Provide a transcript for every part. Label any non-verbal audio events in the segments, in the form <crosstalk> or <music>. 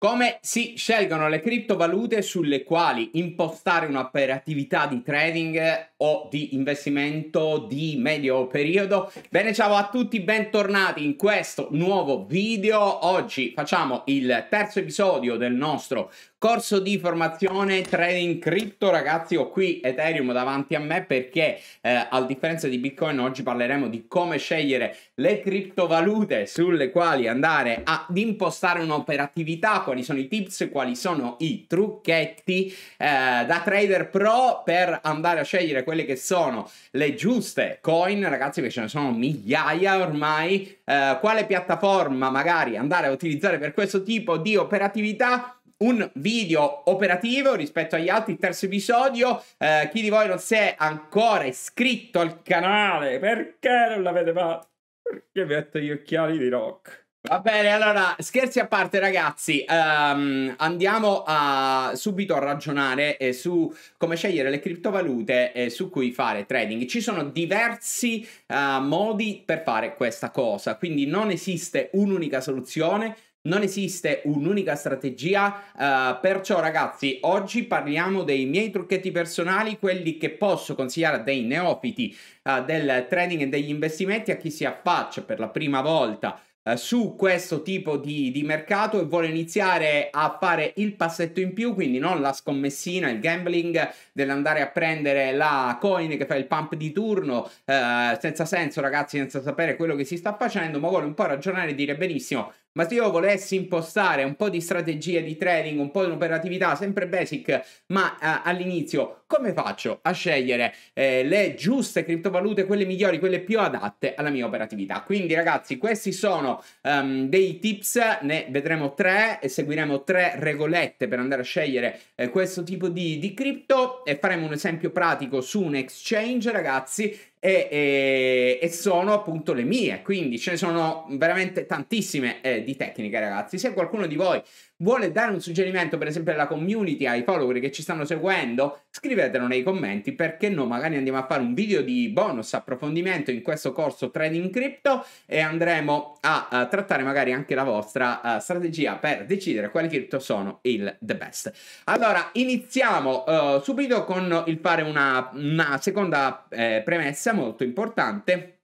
Come si scelgono le criptovalute sulle quali impostare un'operatività di trading o di investimento di medio periodo? Bene, ciao a tutti, bentornati in questo nuovo video. Oggi facciamo il terzo episodio del nostro Corso di formazione trading crypto, ragazzi, ho qui Ethereum davanti a me perché eh, a differenza di Bitcoin oggi parleremo di come scegliere le criptovalute sulle quali andare ad impostare un'operatività, quali sono i tips, quali sono i trucchetti eh, da trader pro per andare a scegliere quelle che sono le giuste coin, ragazzi, che ce ne sono migliaia ormai, eh, quale piattaforma magari andare a utilizzare per questo tipo di operatività un video operativo rispetto agli altri terzo episodio. Eh, chi di voi non si è ancora iscritto al canale? Perché non l'avete fatto? Perché metto gli occhiali di rock? Va bene, allora scherzi a parte ragazzi, um, andiamo a, subito a ragionare eh, su come scegliere le criptovalute eh, su cui fare trading. Ci sono diversi uh, modi per fare questa cosa, quindi non esiste un'unica soluzione, non esiste un'unica strategia, uh, perciò ragazzi oggi parliamo dei miei trucchetti personali, quelli che posso consigliare a dei neofiti uh, del trading e degli investimenti, a chi si affaccia per la prima volta eh, su questo tipo di, di, mercato e vuole iniziare a fare il passetto in più, quindi non la scommessina, il gambling dell'andare a prendere la coin che fa il pump di turno, eh, senza senso ragazzi, senza sapere quello che si sta facendo, ma vuole un po' ragionare e dire benissimo, ma se io volessi impostare un po' di strategie di trading, un po' di operatività, sempre basic, ma eh, all'inizio, come faccio a scegliere eh, le giuste criptovalute, quelle migliori, quelle più adatte alla mia operatività? Quindi ragazzi, questi sono um, dei tips, ne vedremo tre e seguiremo tre regolette per andare a scegliere eh, questo tipo di, di cripto e faremo un esempio pratico su un exchange, ragazzi, e, e, e, sono appunto le mie, quindi ce ne sono veramente tantissime eh, di tecniche ragazzi. Se qualcuno di voi vuole dare un suggerimento, per esempio, alla community, ai follower che ci stanno seguendo, scrivetelo nei commenti, perché no? Magari andiamo a fare un video di bonus approfondimento in questo corso Trading Crypto e andremo a, a trattare magari anche la vostra uh, strategia per decidere quali cripto sono il the best. Allora, iniziamo uh, subito con il fare una, una seconda eh, premessa molto importante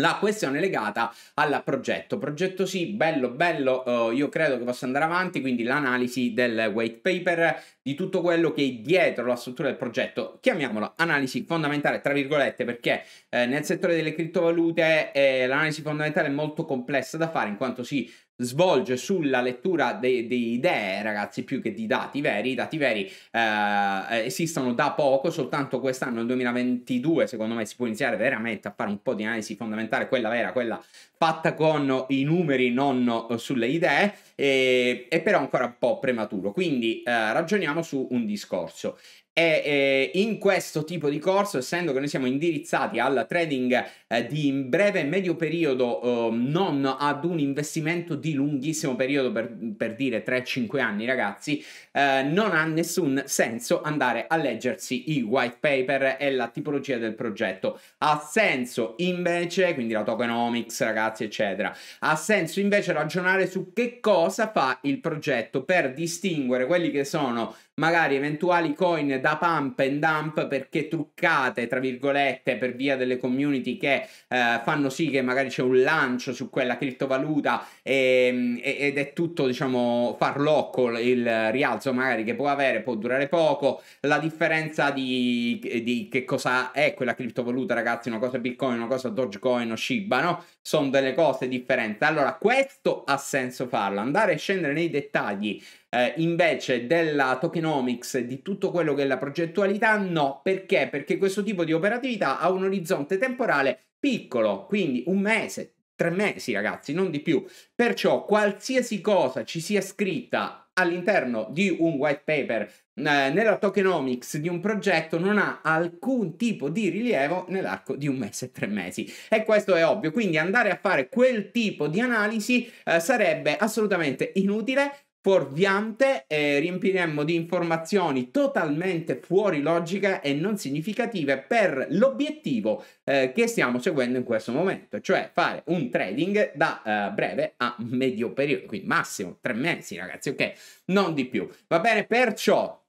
la questione legata al progetto. Progetto sì, bello, bello, eh, io credo che possa andare avanti, quindi l'analisi del white paper, di tutto quello che è dietro la struttura del progetto, chiamiamola analisi fondamentale, tra virgolette, perché eh, nel settore delle criptovalute eh, l'analisi fondamentale è molto complessa da fare in quanto si svolge sulla lettura di idee, ragazzi, più che di dati veri. I dati veri eh, esistono da poco, soltanto quest'anno, nel 2022, secondo me si può iniziare veramente a fare un po' di analisi fondamentale, quella vera, quella fatta con i numeri, non eh, sulle idee, e, è però ancora un po' prematuro. Quindi eh, ragioniamo su un discorso. E eh, in questo tipo di corso, essendo che noi siamo indirizzati al trading eh, di breve e medio periodo, eh, non ad un investimento di lunghissimo periodo, per, per dire 3-5 anni, ragazzi, eh, non ha nessun senso andare a leggersi i white paper e la tipologia del progetto. Ha senso invece, quindi la tokenomics, ragazzi, eccetera, ha senso invece ragionare su che cosa fa il progetto per distinguere quelli che sono magari eventuali coin da pump and dump perché truccate, tra virgolette, per via delle community che eh, fanno sì che magari c'è un lancio su quella criptovaluta ehm, e, ed è tutto, diciamo, farlocco il rialzo magari che può avere, può durare poco. La differenza di, di che cosa è quella criptovaluta, ragazzi, una cosa Bitcoin, una cosa Dogecoin o Shiba, no? Sono delle cose differenti. Allora, questo ha senso farlo, andare a scendere nei dettagli eh, invece della tokenomics, di tutto quello che è la progettualità, no. Perché? Perché questo tipo di operatività ha un orizzonte temporale piccolo, quindi un mese, tre mesi ragazzi, non di più. Perciò qualsiasi cosa ci sia scritta all'interno di un white paper eh, nella tokenomics di un progetto non ha alcun tipo di rilievo nell'arco di un mese e tre mesi e questo è ovvio quindi andare a fare quel tipo di analisi eh, sarebbe assolutamente inutile fuorviante e eh, riempiremmo di informazioni totalmente fuori logica e non significative per l'obiettivo eh, che stiamo seguendo in questo momento, cioè fare un trading da eh, breve a medio periodo, quindi massimo tre mesi ragazzi, ok? Non di più. Va bene, perciò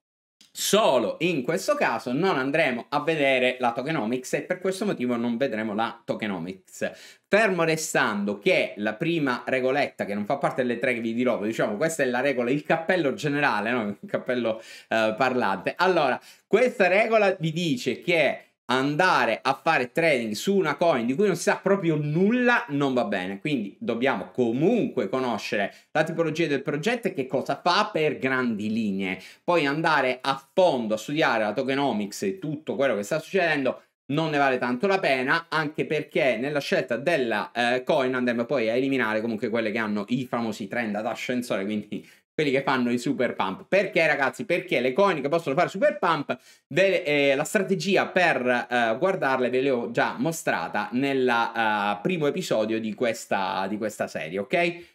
Solo in questo caso non andremo a vedere la tokenomics e per questo motivo non vedremo la tokenomics. Fermo restando che la prima regoletta, che non fa parte delle tre che vi dirò, diciamo questa è la regola, il cappello generale, no? il cappello eh, parlante. Allora, questa regola vi dice che andare a fare trading su una coin di cui non si sa proprio nulla non va bene quindi dobbiamo comunque conoscere la tipologia del progetto e che cosa fa per grandi linee poi andare a fondo a studiare la tokenomics e tutto quello che sta succedendo non ne vale tanto la pena anche perché nella scelta della eh, coin andremo poi a eliminare comunque quelle che hanno i famosi trend ad ascensore quindi quelli che fanno i super pump. Perché ragazzi? Perché le coin che possono fare super pump, de, eh, la strategia per eh, guardarle ve le ho già mostrata nel eh, primo episodio di questa, di questa serie, ok?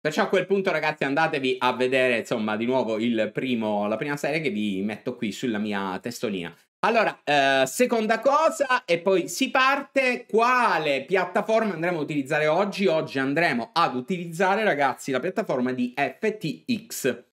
Perciò a quel punto ragazzi andatevi a vedere insomma di nuovo primo, la prima serie che vi metto qui sulla mia testolina. Allora, eh, seconda cosa, e poi si parte, quale piattaforma andremo a utilizzare oggi? Oggi andremo ad utilizzare, ragazzi, la piattaforma di FTX.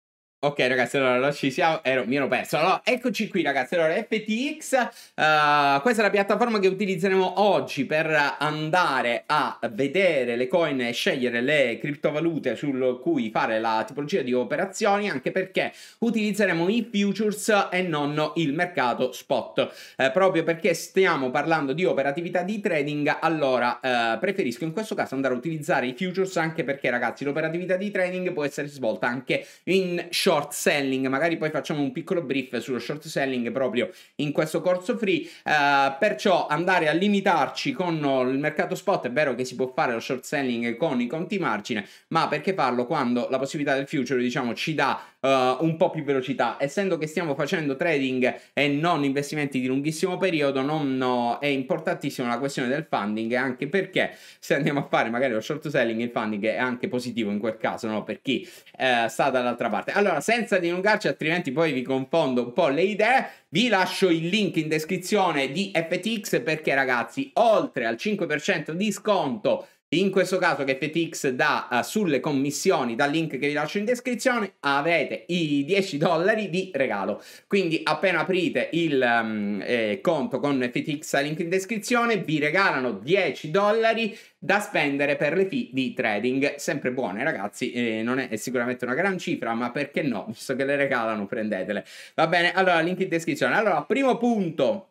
Ok ragazzi, allora ci siamo, ero, mi ero perso. Allora, eccoci qui ragazzi, allora FTX, uh, eh, questa è la piattaforma che utilizzeremo oggi per andare a vedere le coin e scegliere le criptovalute su cui fare la tipologia di operazioni, anche perché utilizzeremo i futures e non il mercato spot. Uh, proprio perché stiamo parlando di operatività di trading, allora uh, preferisco in questo caso andare a utilizzare i futures anche perché ragazzi l'operatività di trading può essere svolta anche in short short selling, magari poi facciamo un piccolo brief sullo short selling proprio in questo corso free, eh, perciò andare a limitarci con il mercato spot, è vero che si può fare lo short selling con i conti margine, ma perché farlo quando la possibilità del future diciamo ci dà uh, un po' più velocità. Essendo che stiamo facendo trading e non investimenti di lunghissimo periodo, non, no, è importantissima la questione del funding, anche perché se andiamo a fare magari lo short selling, il funding è anche positivo in quel caso, no? per chi uh, sta dall'altra parte. Allora, senza dilungarci, altrimenti poi vi confondo un po' le idee, vi lascio il link in descrizione di FTX perché ragazzi, oltre al 5% di sconto in questo caso che FTX dà uh, sulle commissioni, dal link che vi lascio in descrizione, avete i 10 dollari di regalo. Quindi appena aprite il um, eh, conto con FTX al link in descrizione, vi regalano 10 dollari da spendere per le fee di trading. Sempre buone ragazzi, eh, non è, è, sicuramente una gran cifra, ma perché no? Visto che le regalano, prendetele. Va bene, allora link in descrizione. Allora, primo punto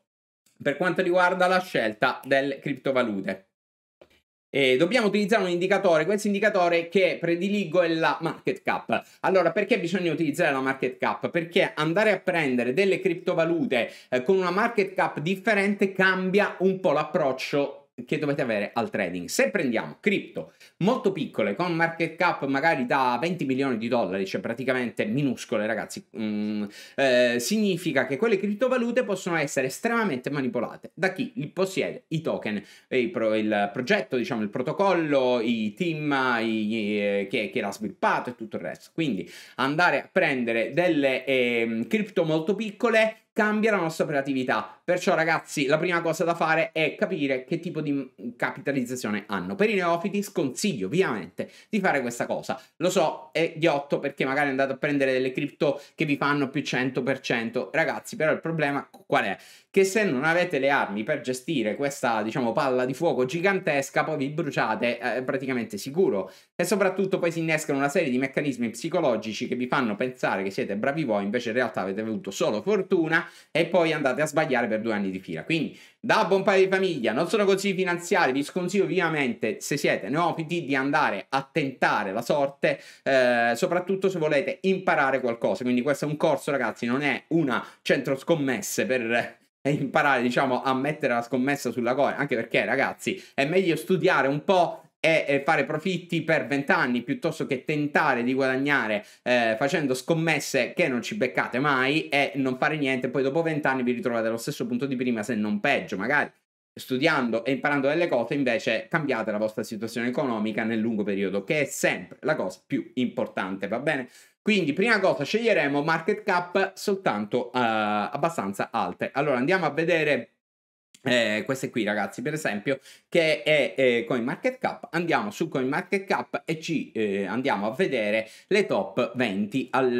per quanto riguarda la scelta delle criptovalute. Eh, dobbiamo utilizzare un indicatore, questo indicatore che prediligo è la market cap. Allora, perché bisogna utilizzare la market cap? Perché andare a prendere delle criptovalute eh, con una market cap differente cambia un po' l'approccio che dovete avere al trading. Se prendiamo cripto molto piccole con market cap magari da 20 milioni di dollari, cioè praticamente minuscole ragazzi, mh, mm, eh, significa che quelle criptovalute possono essere estremamente manipolate da chi possiede i token, il, pro, il progetto, diciamo il protocollo, i team i, eh, che, che l'ha sviluppato e tutto il resto. Quindi andare a prendere delle eh, cripto molto piccole cambia la nostra operatività. Perciò ragazzi, la prima cosa da fare è capire che tipo di mm, capitalizzazione hanno. Per i neofiti sconsiglio ovviamente di fare questa cosa. Lo so, è ghiotto perché magari andate a prendere delle cripto che vi fanno più 100%. Ragazzi, però il problema qual è? che se non avete le armi per gestire questa, diciamo, palla di fuoco gigantesca, poi vi bruciate eh, praticamente sicuro. E soprattutto poi si innescano una serie di meccanismi psicologici che vi fanno pensare che siete bravi voi, invece in realtà avete avuto solo fortuna e poi andate a sbagliare per due anni di fila. Quindi, da buon padre di famiglia, non sono consigli finanziari, vi sconsiglio vivamente, se siete neofiti, di andare a tentare la sorte, eh, soprattutto se volete imparare qualcosa. Quindi questo è un corso, ragazzi, non è una centro scommesse per e imparare, diciamo, a mettere la scommessa sulla coin, anche perché, ragazzi, è meglio studiare un po' e fare profitti per vent'anni piuttosto che tentare di guadagnare eh, facendo scommesse che non ci beccate mai e non fare niente poi dopo vent'anni, vi ritrovate allo stesso punto di prima se non peggio magari studiando e imparando delle cose invece cambiate la vostra situazione economica nel lungo periodo che è sempre la cosa più importante va bene quindi, prima cosa, sceglieremo market cap soltanto uh, abbastanza alte. Allora, andiamo a vedere eh, queste qui ragazzi per esempio che è eh, CoinMarketCap andiamo su CoinMarketCap e ci eh, andiamo a vedere le top 20 al,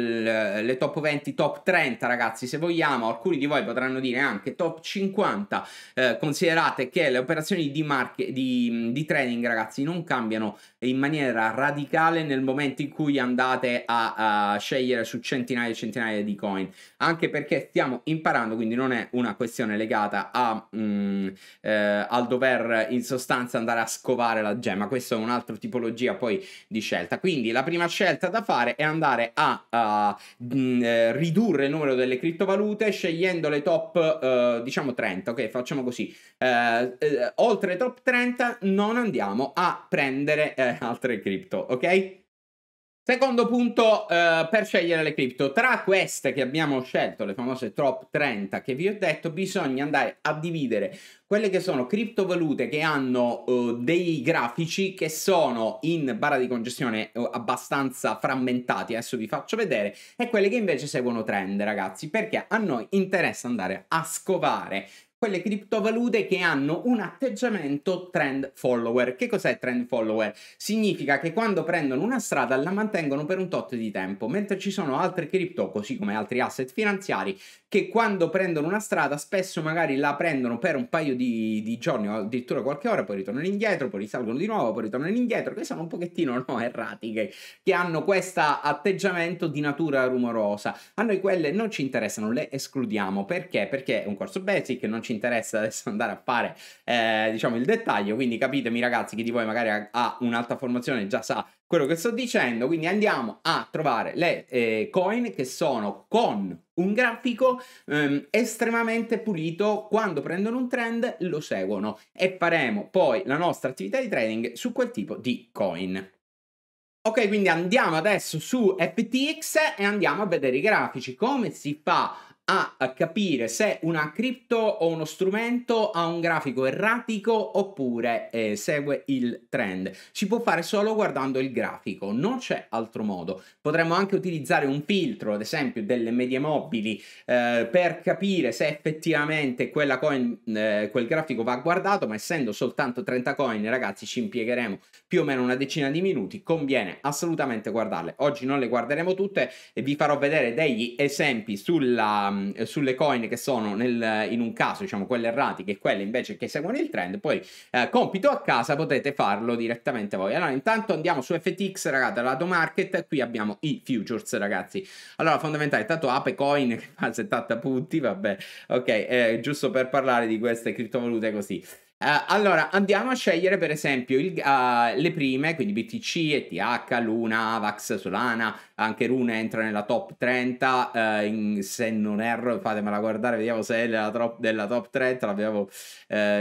le top 20 top 30 ragazzi se vogliamo alcuni di voi potranno dire anche top 50 eh, considerate che le operazioni di, market, di, di trading ragazzi non cambiano in maniera radicale nel momento in cui andate a, a scegliere su centinaia e centinaia di coin anche perché stiamo imparando quindi non è una questione legata a mh, mm, Mm, eh, al dover in sostanza andare a scovare la gemma. Questo è un'altra tipologia poi di scelta. Quindi la prima scelta da fare è andare a, a mh, mm, eh, ridurre il numero delle criptovalute scegliendo le top, uh, diciamo 30. Ok, facciamo così. Uh, uh, oltre top 30 non andiamo a prendere altre cripto, ok? Secondo punto eh, per scegliere le cripto. Tra queste che abbiamo scelto, le famose top 30 che vi ho detto, bisogna andare a dividere quelle che sono criptovalute che hanno eh, dei grafici che sono in barra di congestione eh, abbastanza frammentati, adesso vi faccio vedere, e quelle che invece seguono trend, ragazzi, perché a noi interessa andare a scovare quelle criptovalute che hanno un atteggiamento trend follower. Che cos'è trend follower? Significa che quando prendono una strada la mantengono per un tot di tempo, mentre ci sono altre cripto, così come altri asset finanziari, che quando prendono una strada spesso magari la prendono per un paio di, di giorni o addirittura qualche ora, poi ritornano indietro, poi risalgono di nuovo, poi ritornano indietro, che sono un pochettino no, erratiche, che hanno questo atteggiamento di natura rumorosa. A noi quelle non ci interessano, le escludiamo. Perché? Perché è un corso basic, non ci interessa adesso andare a fare eh, diciamo il dettaglio, quindi capitemi ragazzi chi di voi magari ha un'alta formazione già sa quello che sto dicendo, quindi andiamo a trovare le eh, coin che sono con un grafico ehm, estremamente pulito, quando prendono un trend lo seguono e faremo poi la nostra attività di trading su quel tipo di coin. Ok, quindi andiamo adesso su FTX e andiamo a vedere i grafici. Come si fa a capire se una cripto o uno strumento ha un grafico erratico oppure eh, segue il trend. Si può fare solo guardando il grafico, non c'è altro modo. Potremmo anche utilizzare un filtro, ad esempio, delle medie mobili eh, per capire se effettivamente quella coin, eh, quel grafico va guardato, ma essendo soltanto 30 coin, ragazzi, ci impiegheremo più o meno una decina di minuti. Conviene assolutamente guardarle. Oggi non le guarderemo tutte e vi farò vedere degli esempi sulla Ehm, sulle coin che sono nel, in un caso diciamo quelle erratiche e quelle invece che seguono il trend poi eh, compito a casa potete farlo direttamente voi allora intanto andiamo su FTX ragazzi lato market qui abbiamo i futures ragazzi allora fondamentale intanto Ape Coin <laughs> che fa 70 punti vabbè ok eh, giusto per parlare di queste criptovalute così Uh, allora, andiamo a scegliere per esempio il, uh, le prime, quindi BTC, ETH, Luna, Avax, Solana, anche Luna entra nella top 30, uh, eh, in, se non erro fatemela guardare, vediamo se è della, top, della top 30, l'abbiamo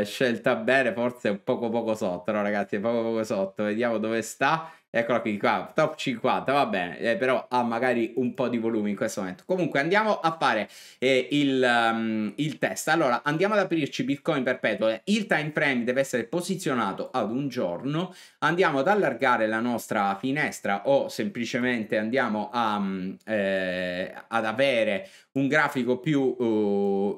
scelta bene, forse è poco poco sotto, no ragazzi, è poco poco sotto, vediamo dove sta. Eccola qui, qua, top 50, va bene, eh, però ha magari un po' di volume in questo momento. Comunque andiamo a fare eh, il, um, il, test. Allora, andiamo ad aprirci Bitcoin perpetuo. Il time frame deve essere posizionato ad un giorno. Andiamo ad allargare la nostra finestra o semplicemente andiamo a, um, eh, ad avere un grafico più, uh,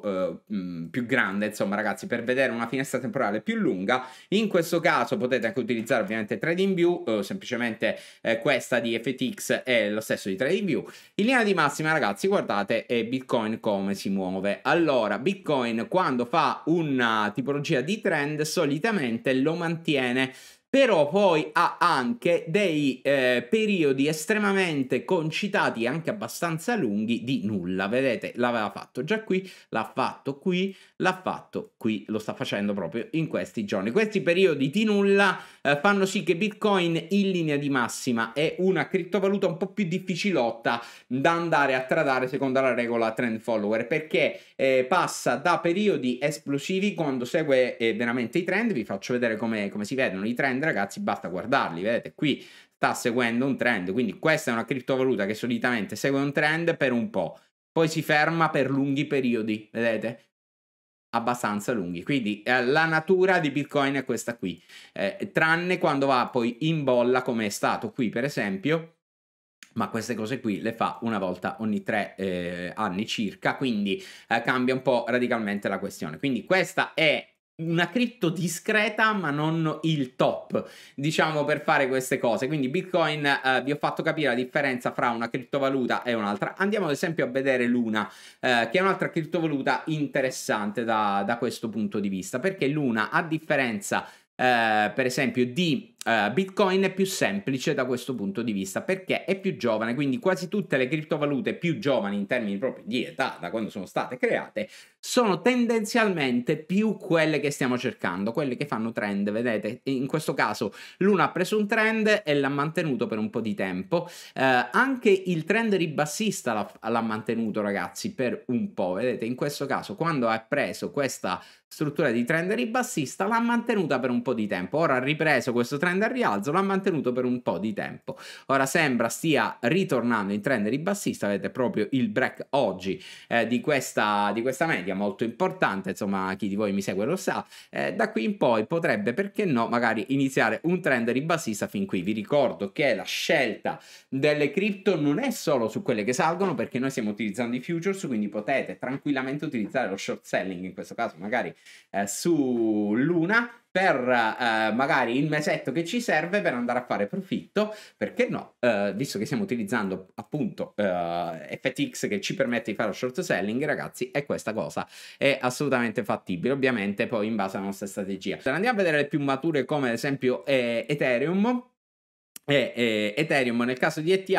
uh, mm, più, grande, insomma ragazzi, per vedere una finestra temporale più lunga. In questo caso potete anche utilizzare ovviamente TradingView, uh, semplicemente eh, questa di FTX è lo stesso di TradingView. In linea di massima ragazzi, guardate eh, Bitcoin come si muove. Allora, Bitcoin quando fa una tipologia di trend solitamente lo mantiene però poi ha anche dei eh, periodi estremamente concitati e anche abbastanza lunghi di nulla. Vedete, l'aveva fatto già qui, l'ha fatto qui, l'ha fatto qui, lo sta facendo proprio in questi giorni. Questi periodi di nulla eh, fanno sì che Bitcoin in linea di massima è una criptovaluta un po' più difficilotta da andare a tradare secondo la regola trend follower, perché eh, passa da periodi esplosivi quando segue eh, veramente i trend, vi faccio vedere come, come si vedono i trend ragazzi basta guardarli, vedete qui sta seguendo un trend, quindi questa è una criptovaluta che solitamente segue un trend per un po', poi si ferma per lunghi periodi, vedete? abbastanza lunghi. Quindi eh, la natura di Bitcoin è questa qui, eh, tranne quando va poi in bolla come è stato qui per esempio, ma queste cose qui le fa una volta ogni tre eh, anni circa, quindi eh, cambia un po' radicalmente la questione. Quindi questa è una cripto discreta ma non il top diciamo per fare queste cose quindi bitcoin eh, vi ho fatto capire la differenza fra una criptovaluta e un'altra andiamo ad esempio a vedere luna eh, che è un'altra criptovaluta interessante da, da, questo punto di vista perché luna a differenza eh, per esempio di Uh, Bitcoin è più semplice da questo punto di vista perché è più giovane, quindi quasi tutte le criptovalute più giovani in termini proprio di età, da quando sono state create, sono tendenzialmente più quelle che stiamo cercando, quelle che fanno trend, vedete, in questo caso l'una ha preso un trend e l'ha mantenuto per un po' di tempo, uh, anche il trend ribassista l'ha, l'ha mantenuto ragazzi per un po', vedete, in questo caso quando ha preso questa struttura di trend ribassista l'ha mantenuta per un po' di tempo, ora ha ripreso questo trend trend al rialzo, l'ha mantenuto per un po' di tempo. Ora sembra stia ritornando in trend ribassista, avete proprio il break oggi eh, di, questa, di, questa, media molto importante, insomma chi di voi mi segue lo sa, eh, da qui in poi potrebbe perché no magari iniziare un trend ribassista fin qui. Vi ricordo che la scelta delle cripto non è solo su quelle che salgono perché noi stiamo utilizzando i futures, quindi potete tranquillamente utilizzare lo short selling in questo caso magari eh, su Luna per eh, magari il mesetto che ci serve per andare a fare profitto, perché no? Eh, visto che stiamo utilizzando appunto eh, FTX che ci permette di fare short selling, ragazzi, è questa cosa è assolutamente fattibile, ovviamente poi in base alla nostra strategia. Se andiamo a vedere le più mature come ad esempio eh, Ethereum, e, e, Ethereum nel caso di ETH eh,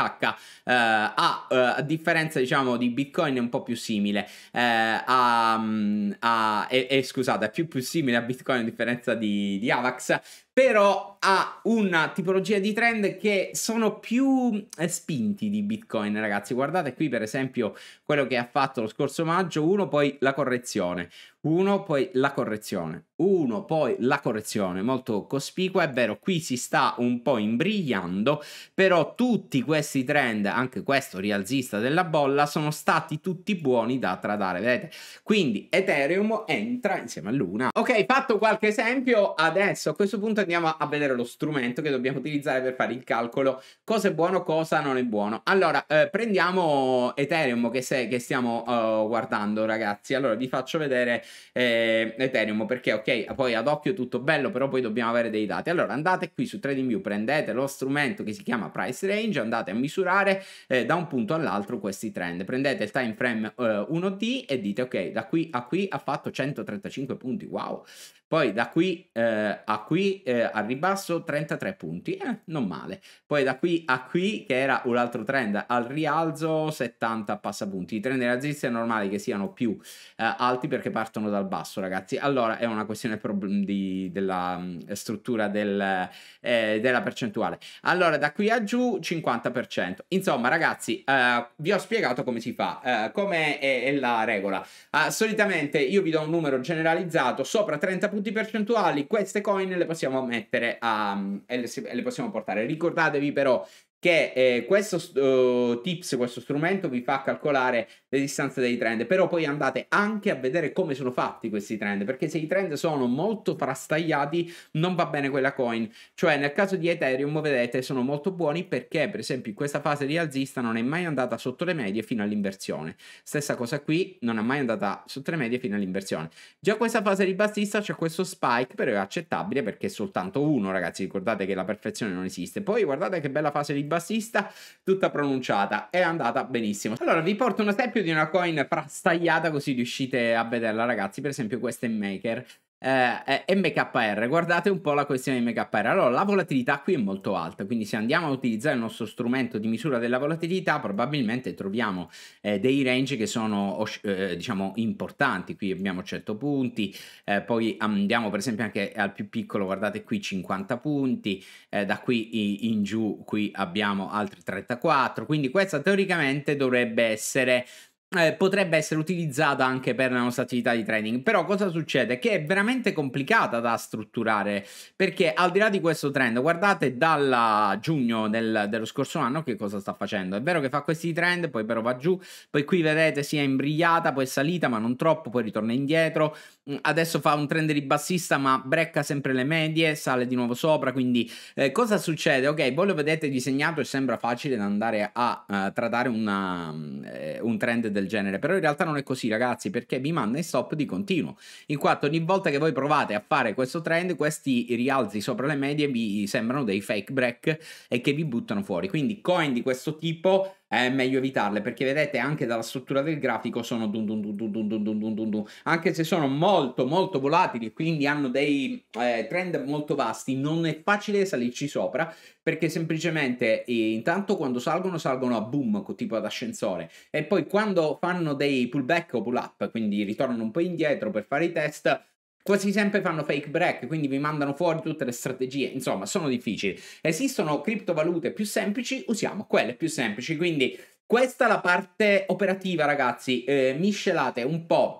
ha eh, a differenza diciamo di Bitcoin è un po' più simile eh, a, mm, a, e, e, scusate è più, più simile a Bitcoin a differenza di, di Avax però ha una tipologia di trend che sono più eh, spinti di Bitcoin, ragazzi. Guardate qui, per esempio, quello che ha fatto lo scorso maggio, uno, poi la correzione. Uno, poi la correzione. Uno, poi la correzione, molto cospicua, è vero, qui si sta un po' imbrigliando, però tutti questi trend, anche questo rialzista della bolla, sono stati tutti buoni da tradare, vedete? Quindi Ethereum entra insieme a Luna. Ok, fatto qualche esempio, adesso a questo punto andiamo a vedere lo strumento che dobbiamo utilizzare per fare il calcolo, cosa è buono, cosa non è buono. Allora, eh, prendiamo Ethereum che, se, che stiamo uh, guardando, ragazzi. Allora, vi faccio vedere eh, Ethereum perché ok poi ad occhio tutto bello però poi dobbiamo avere dei dati allora andate qui su TradingView prendete lo strumento che si chiama price range andate a misurare eh, da un punto all'altro questi trend prendete il time frame eh, 1T e dite ok da qui a qui ha fatto 135 punti wow poi da qui eh, a qui eh, al ribasso 33 punti, eh, non male. Poi da qui a qui, che era un altro trend, al rialzo 70 passapunti. I trend della Zizia è normale che siano più eh, alti perché partono dal basso, ragazzi. Allora è una questione di, della mm, struttura del, eh, della percentuale. Allora da qui a giù 50%. Insomma, ragazzi, eh, vi ho spiegato come si fa, come è, è, la regola. Ah, solitamente io vi do un numero generalizzato, sopra 30 punti punti percentuali queste coin le possiamo mettere a, e le possiamo portare. Ricordatevi però che eh, questo uh, tips, questo strumento vi fa calcolare le distanze dei trend, però poi andate anche a vedere come sono fatti questi trend, perché se i trend sono molto frastagliati non va bene quella coin, cioè nel caso di Ethereum vedete sono molto buoni perché per esempio in questa fase rialzista non è mai andata sotto le medie fino all'inversione, stessa cosa qui non è mai andata sotto le medie fino all'inversione, già questa fase di bassista c'è questo spike però è accettabile perché è soltanto uno ragazzi, ricordate che la perfezione non esiste, poi guardate che bella fase di il bassista, tutta pronunciata. È andata benissimo. Allora, vi porto un esempio di una coin frastagliata così riuscite a vederla, ragazzi. Per esempio questa è Maker eh, eh MKR, guardate un po' la questione di MKR. Allora, la volatilità qui è molto alta, quindi se andiamo a utilizzare il nostro strumento di misura della volatilità, probabilmente troviamo eh, dei range che sono eh, diciamo importanti. Qui abbiamo 100 certo punti, eh, poi andiamo per esempio anche al più piccolo, guardate qui 50 punti, eh, da qui in giù qui abbiamo altri 34, quindi questa teoricamente dovrebbe essere eh, potrebbe essere utilizzata anche per la nostra attività di trading. Però cosa succede? Che è veramente complicata da strutturare perché al di là di questo trend, guardate dal giugno del, dello scorso anno che cosa sta facendo. È vero che fa questi trend, poi però va giù, poi qui vedete si è imbrigliata, poi è salita ma non troppo, poi ritorna indietro. Mm, adesso fa un trend ribassista ma brecca sempre le medie, sale di nuovo sopra, quindi eh, cosa succede? Ok, voi lo vedete disegnato e sembra facile da andare a uh, eh, trattare una, uh, un trend del genere, però in realtà non è così ragazzi perché vi manda in stop di continuo, in quanto ogni volta che voi provate a fare questo trend questi rialzi sopra le medie vi sembrano dei fake break e che vi buttano fuori, quindi coin di questo tipo è meglio evitarle perché vedete anche dalla struttura del grafico sono dun dun dun dun dun dun dun dun dun anche se sono molto molto volatili quindi hanno dei eh, trend molto vasti non è facile salirci sopra perché semplicemente eh, intanto quando salgono salgono a boom tipo ad ascensore e poi quando fanno dei pullback o pull up quindi ritornano un po' indietro per fare i test Quasi sempre fanno fake break, quindi vi mandano fuori tutte le strategie, insomma sono difficili. Esistono criptovalute più semplici, usiamo quelle più semplici, quindi questa è la parte operativa ragazzi, eh, miscelate un po'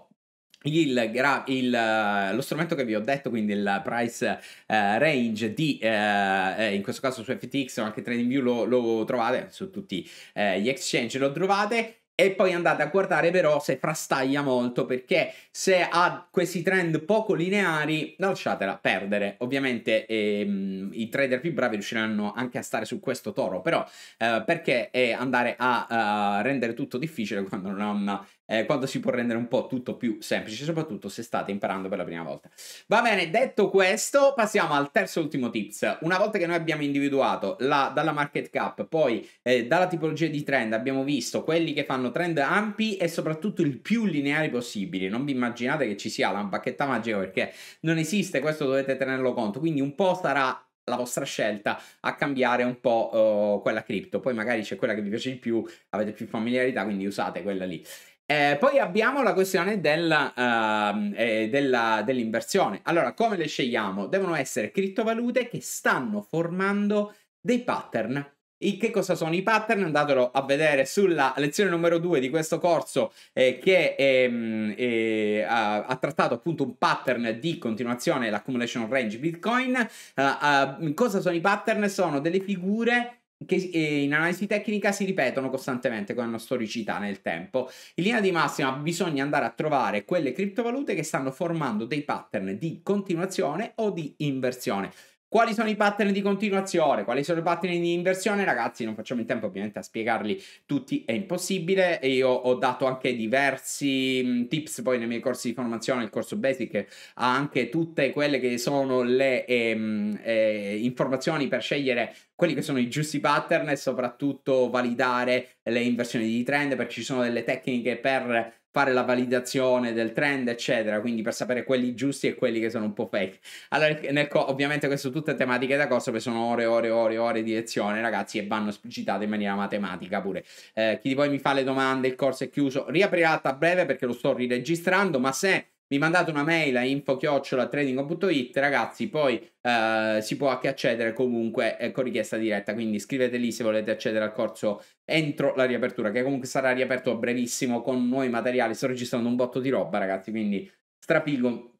Il gra- il, eh, lo strumento che vi ho detto, quindi il price eh, range di, eh, eh in questo caso su FTX o anche TradingView lo, lo trovate, su tutti eh, gli exchange lo trovate e poi andate a guardare però se frastaglia molto perché se ha questi trend poco lineari lasciatela perdere ovviamente ehm, i trader più bravi riusciranno anche a stare su questo toro però eh, perché andare a, a eh, rendere tutto difficile quando non ha una eh, quando si può rendere un po' tutto più semplice, soprattutto se state imparando per la prima volta. Va bene, detto questo, passiamo al terzo e ultimo tips. Una volta che noi abbiamo individuato la, dalla market cap, poi eh, dalla tipologia di trend, abbiamo visto quelli che fanno trend ampi e soprattutto il più lineari possibile. Non vi immaginate che ci sia la bacchetta magica perché non esiste, questo dovete tenerlo conto. Quindi un po' sarà la vostra scelta a cambiare un po' uh, quella cripto. Poi magari c'è quella che vi piace di più, avete più familiarità, quindi usate quella lì. Eh, poi abbiamo la questione della, uh, ehm, eh, della, dell'inversione. Allora, come le scegliamo? Devono essere criptovalute che stanno formando dei pattern. E che cosa sono i pattern? Andatelo a vedere sulla lezione numero 2 di questo corso eh, che ehm, eh, ha, ha, trattato appunto un pattern di continuazione, l'accumulation range Bitcoin. Uh, uh, cosa sono i pattern? Sono delle figure che eh, in analisi tecnica si ripetono costantemente con una storicità nel tempo. In linea di massima bisogna andare a trovare quelle criptovalute che stanno formando dei pattern di continuazione o di inversione. Quali sono i pattern di continuazione? Quali sono i pattern di inversione? Ragazzi, non facciamo in tempo ovviamente a spiegarli tutti, è impossibile. E io ho dato anche diversi mm, tips poi nei miei corsi di formazione, il corso basic ha anche tutte quelle che sono le ehm, eh, informazioni per scegliere quelli che sono i giusti pattern e soprattutto validare le inversioni di trend perché ci sono delle tecniche per fare la validazione del trend, eccetera, quindi per sapere quelli giusti e quelli che sono un po' fake. Allora, nel co- ovviamente queste sono tutte tematiche da corso, perché sono ore, ore, ore, ore di lezione, ragazzi, e vanno esplicitate in maniera matematica pure. Eh, chi di voi mi fa le domande, il corso è chiuso, riaprirà a breve perché lo sto riregistrando, ma se mi mandate una mail a info-trading.it ragazzi poi eh, si può anche accedere comunque eh, con richiesta diretta quindi scrivete lì se volete accedere al corso entro la riapertura che comunque sarà riaperto a brevissimo con nuovi materiali sto registrando un botto di roba ragazzi quindi strafigo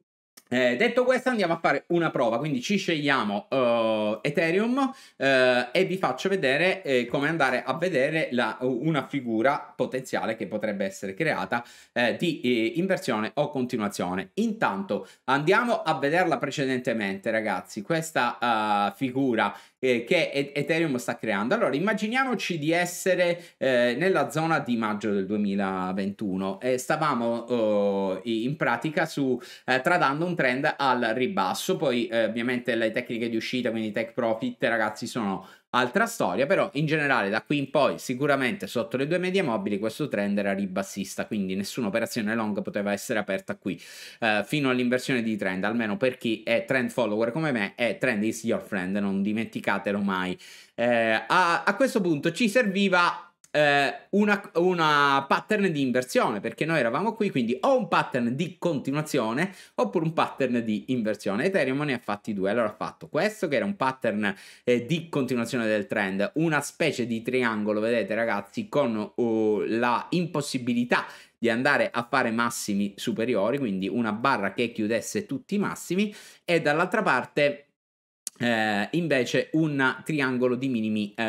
eh, detto questo andiamo a fare una prova, quindi ci scegliamo uh, Ethereum uh, e vi faccio vedere eh, come andare a vedere la, una figura potenziale che potrebbe essere creata eh, di eh, inversione o continuazione. Intanto andiamo a vederla precedentemente ragazzi, questa uh, figura eh, che Ethereum sta creando. Allora immaginiamoci di essere eh, nella zona di maggio del 2021 e stavamo oh, in pratica su eh, tradando un trend al ribasso, poi eh, ovviamente le tecniche di uscita, quindi take profit ragazzi sono altra storia, però in generale da qui in poi sicuramente sotto le due medie mobili questo trend era ribassista, quindi nessuna operazione long poteva essere aperta qui eh, fino all'inversione di trend, almeno per chi è trend follower come me e trend is your friend, non dimenticatelo mai. Eh, a, a questo punto ci serviva eh, una, una, pattern di inversione, perché noi eravamo qui, quindi o un pattern di continuazione oppure un pattern di inversione. Ethereum ne ha fatti due, allora ha fatto questo che era un pattern eh, di continuazione del trend, una specie di triangolo, vedete ragazzi, con uh, la impossibilità di andare a fare massimi superiori, quindi una barra che chiudesse tutti i massimi e dall'altra parte eh, invece un triangolo di minimi eh,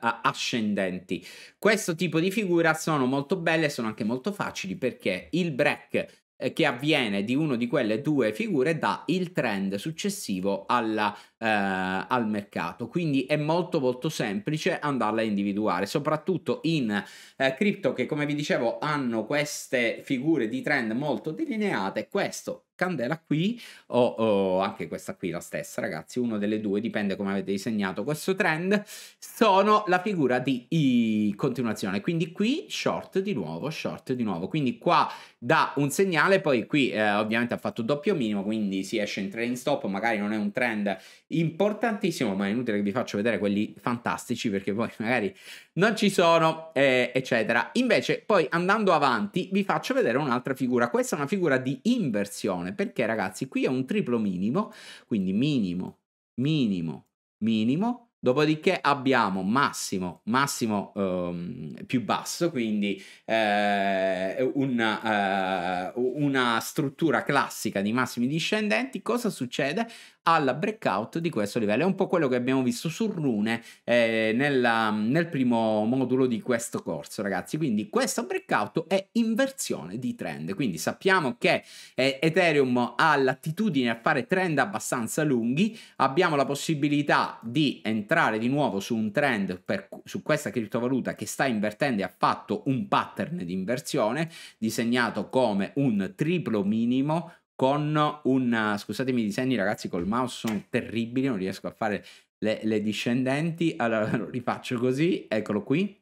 ascendenti. Questo tipo di figura sono molto belle, e sono anche molto facili perché il break eh, che avviene di una di quelle due figure dà il trend successivo alla eh, al mercato. Quindi è molto molto semplice andarla a individuare, soprattutto in eh, cripto che come vi dicevo hanno queste figure di trend molto delineate. Questo candela qui o, o, anche questa qui la stessa ragazzi uno delle due dipende come avete disegnato questo trend sono la figura di I continuazione quindi qui short di nuovo short di nuovo quindi qua dà un segnale poi qui eh, ovviamente ha fatto doppio minimo quindi si esce in trading stop magari non è un trend importantissimo, ma è inutile che vi faccio vedere quelli fantastici perché poi <laughs> magari non ci sono, eh, eccetera. Invece, poi andando avanti, vi faccio vedere un'altra figura. Questa è una figura di inversione perché, ragazzi, qui è un triplo minimo, quindi minimo, minimo, minimo. Dopodiché abbiamo massimo, massimo ehm, più basso, quindi eh, una, eh, una struttura classica di massimi discendenti. Cosa succede? alla breakout di questo livello. È un po' quello che abbiamo visto su Rune eh, nella, nel primo modulo di questo corso, ragazzi. Quindi questo breakout è inversione di trend. Quindi sappiamo che eh, Ethereum ha l'attitudine a fare trend abbastanza lunghi. Abbiamo la possibilità di entrare di nuovo su un trend per, su questa criptovaluta che sta invertendo e ha fatto un pattern di inversione disegnato come un triplo minimo con un... Scusatemi i disegni ragazzi, col mouse sono terribili, non riesco a fare le, le discendenti. Allora <laughs> lo rifaccio così, eccolo qui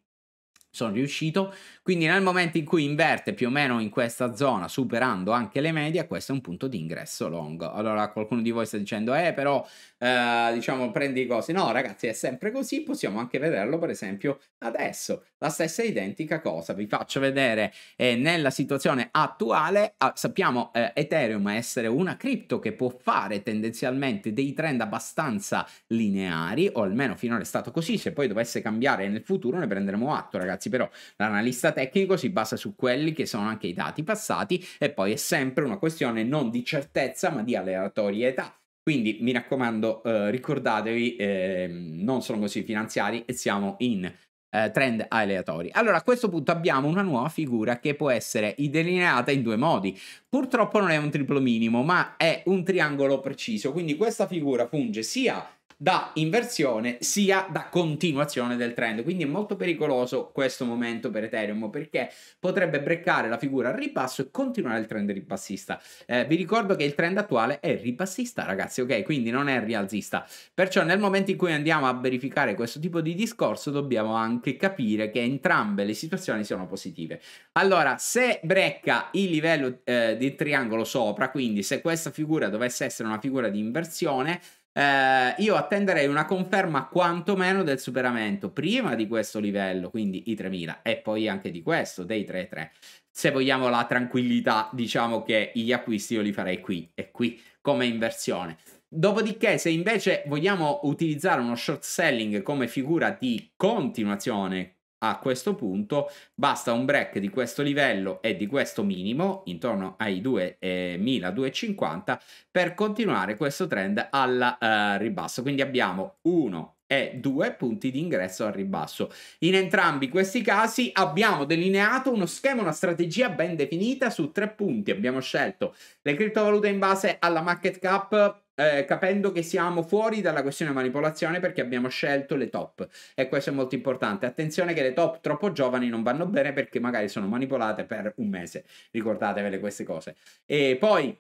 sono riuscito, quindi nel momento in cui inverte più o meno in questa zona, superando anche le medie, questo è un punto di ingresso long. Allora qualcuno di voi sta dicendo, eh però, eh, diciamo, prendi cose. No ragazzi, è sempre così, possiamo anche vederlo per esempio adesso. La stessa identica cosa, vi faccio vedere eh, nella situazione attuale, ah, sappiamo eh, Ethereum essere una cripto che può fare tendenzialmente dei trend abbastanza lineari, o almeno finora è stato così, se poi dovesse cambiare nel futuro ne prenderemo atto ragazzi ragazzi, però l'analista tecnico si basa su quelli che sono anche i dati passati e poi è sempre una questione non di certezza ma di aleatorietà. Quindi mi raccomando, eh, ricordatevi, eh, non sono così finanziari e siamo in eh, trend aleatori. Allora, a questo punto abbiamo una nuova figura che può essere delineata in due modi. Purtroppo non è un triplo minimo, ma è un triangolo preciso. Quindi questa figura funge sia da inversione sia da continuazione del trend. Quindi è molto pericoloso questo momento per Ethereum perché potrebbe breccare la figura al ribasso e continuare il trend ribassista. Eh, vi ricordo che il trend attuale è ribassista, ragazzi, ok? Quindi non è rialzista. Perciò nel momento in cui andiamo a verificare questo tipo di discorso dobbiamo anche capire che entrambe le situazioni sono positive. Allora, se brecca il livello eh, del triangolo sopra, quindi se questa figura dovesse essere una figura di inversione, eh, io attenderei una conferma quantomeno del superamento prima di questo livello, quindi i 3000 e poi anche di questo, dei 33. Se vogliamo la tranquillità, diciamo che gli acquisti io li farei qui e qui come inversione. Dopodiché, se invece vogliamo utilizzare uno short selling come figura di continuazione a questo punto basta un break di questo livello e di questo minimo intorno ai 2250 eh, per continuare questo trend al uh, eh, ribasso quindi abbiamo 1 e due punti di ingresso al ribasso in entrambi questi casi abbiamo delineato uno schema una strategia ben definita su tre punti abbiamo scelto le criptovalute in base alla market cap eh, capendo che siamo fuori dalla questione manipolazione perché abbiamo scelto le top e questo è molto importante. Attenzione che le top troppo giovani non vanno bene perché magari sono manipolate per un mese, ricordatevele queste cose. E poi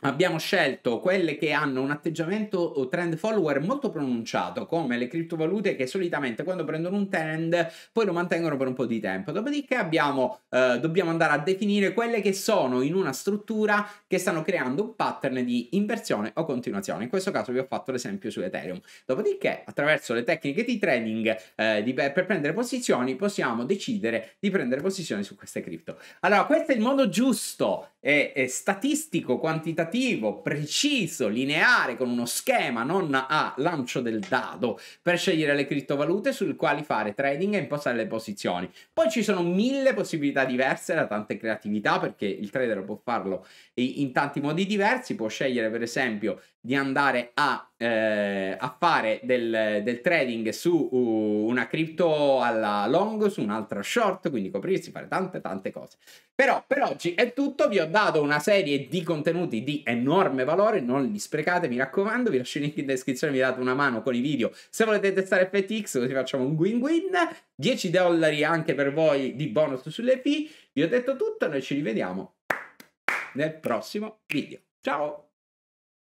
abbiamo scelto quelle che hanno un atteggiamento o trend follower molto pronunciato, come le criptovalute che solitamente quando prendono un trend poi lo mantengono per un po' di tempo. Dopodiché abbiamo, eh, dobbiamo andare a definire quelle che sono in una struttura che stanno creando un pattern di inversione o continuazione. In questo caso vi ho fatto l'esempio su Ethereum. Dopodiché, attraverso le tecniche di trading eh, di, per prendere posizioni, possiamo decidere di prendere posizioni su queste cripto. Allora, questo è il modo giusto e statistico, quantitativo operativo, preciso, lineare, con uno schema, non a lancio del dado, per scegliere le criptovalute sul quali fare trading e impostare le posizioni. Poi ci sono mille possibilità diverse, da tante creatività, perché il trader può farlo in tanti modi diversi, può scegliere per esempio di andare a, eh, a fare del, del, trading su una cripto alla long, su un'altra short, quindi coprirsi, fare tante tante cose. Però per oggi è tutto, vi ho dato una serie di contenuti di enorme valore, non li sprecate, mi raccomando, vi lascio il link in descrizione, vi date una mano con i video se volete testare FTX, così facciamo un win-win, 10 dollari anche per voi di bonus sulle P, vi ho detto tutto, noi ci rivediamo nel prossimo video. Ciao!